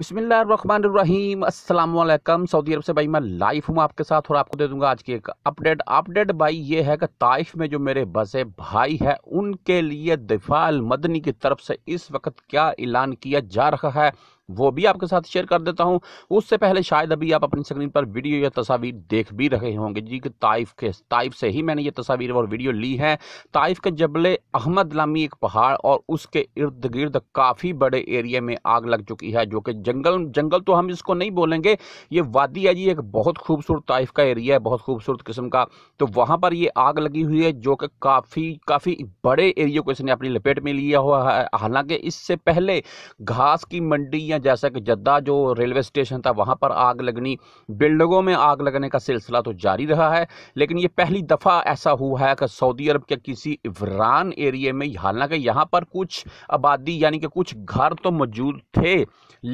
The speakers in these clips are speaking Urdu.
بسم اللہ الرحمن الرحیم السلام علیکم سعودی عرب سے بھائی میں لائف ہوں آپ کے ساتھ اور آپ کو دے دوں گا آج کی ایک اپڈیٹ اپڈیٹ بھائی یہ ہے کہ طائف میں جو میرے بسے بھائی ہے ان کے لیے دفاع المدنی کی طرف سے اس وقت کیا اعلان کیا جا رہا ہے وہ بھی آپ کے ساتھ شیئر کر دیتا ہوں اس سے پہلے شاید ابھی آپ اپنی سکرین پر ویڈیو یا تصاویر دیکھ بھی رہے ہوں گے جی کہ طائف کے طائف سے ہی میں نے یہ تصاویر اور ویڈیو لی ہے طائف کے جبل احمد لامی ایک پہاڑ اور اس کے ارد گرد کافی بڑے ایریے میں آگ لگ چکی ہے جو کہ جنگل جنگل تو ہم اس کو نہیں بولیں گے یہ وادی ہے جی ایک بہت خوبصورت طائف کا ایریا ہے بہت خوبصورت قسم کا تو وہاں پر یہ آگ لگی ہوئی ہے جو کہ کافی کافی بڑے ایریے کو اس نے اپنی لپیٹ میں لیا ہوا ہے حالانکہ اس سے پہلے گھاس کی منڈی یا جیسا کہ جدہ جو ریلوے اسٹیشن تھا وہاں پر آگ لگنی بلڈنگوں میں آگ لگنے کا سلسلہ تو جاری رہا ہے لیکن یہ پہلی دفعہ ایسا ہوا ہے کہ سعودی عرب کے کسی عوران ایریے میں حالانکہ یہاں پر کچھ آبادی یعنی کہ کچھ گھر تو موجود تھے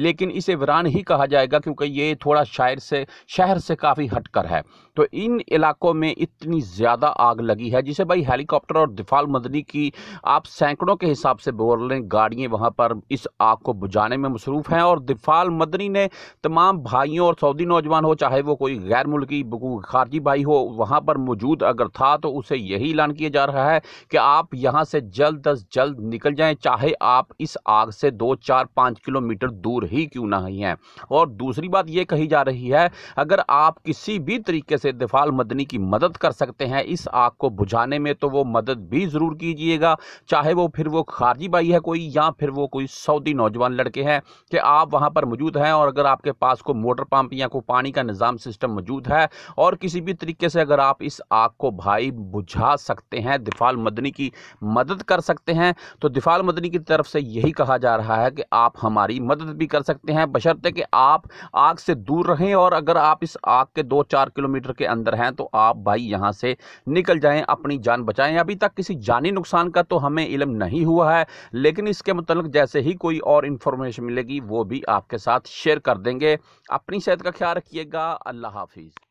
لیکن اسے ہی کہا جائے گا کیونکہ یہ تھوڑا شاعر سے شہر سے کافی ہٹ کر ہے تو ان علاقوں میں اتنی زیادہ آگ لگی ہے جسے بھائی ہیلی کاپٹر اور دفال مدنی کی آپ سینکڑوں کے حساب سے بول رہے ہیں وہاں پر اس آگ کو بجھانے میں مصروف ہیں ہیں اور دفال مدنی نے تمام بھائیوں اور سعودی نوجوان ہو چاہے وہ کوئی غیر ملکی خارجی بھائی ہو وہاں پر موجود اگر تھا تو اسے یہی اعلان کیا جا رہا ہے کہ آپ آپ یہاں سے سے جلد جلد از نکل جائیں چاہے اس آگ دو چار پانچ کلومیٹر دور ہی کیوں نہ ہی ہیں اور دوسری بات یہ کہی جا رہی ہے اگر آپ کسی بھی طریقے سے دفال مدنی کی مدد کر سکتے ہیں اس آگ کو بجھانے میں تو وہ مدد بھی ضرور کیجئے گا چاہے وہ پھر وہ خارجی بھائی ہے کوئی یا پھر وہ کوئی سعودی نوجوان لڑکے ہیں کہ آپ وہاں پر موجود ہیں اور اگر آپ کے پاس کو موٹر پمپ یا کوئی پانی کا نظام سسٹم موجود ہے اور کسی بھی طریقے سے اگر آپ اس آگ کو بھائی بجھا سکتے ہیں دفال مدنی کی مدد کر سکتے ہیں تو دفال مدنی کی طرف سے یہی کہا جا رہا ہے کہ آپ ہماری مدد بھی کر سکتے ہیں بشرط کہ آپ آگ سے دور رہیں اور اگر آپ اس آگ کے دو چار کلومیٹر کے اندر ہیں تو آپ بھائی یہاں سے نکل جائیں اپنی جان بچائیں ابھی تک کسی جانی نقصان کا تو ہمیں علم نہیں ہوا ہے لیکن اس کے متعلق جیسے ہی کوئی اور انفارمیشن ملے گی وہ بھی آپ کے ساتھ شیئر کر دیں گے اپنی صحت کا خیال رکھیے گا اللہ حافظ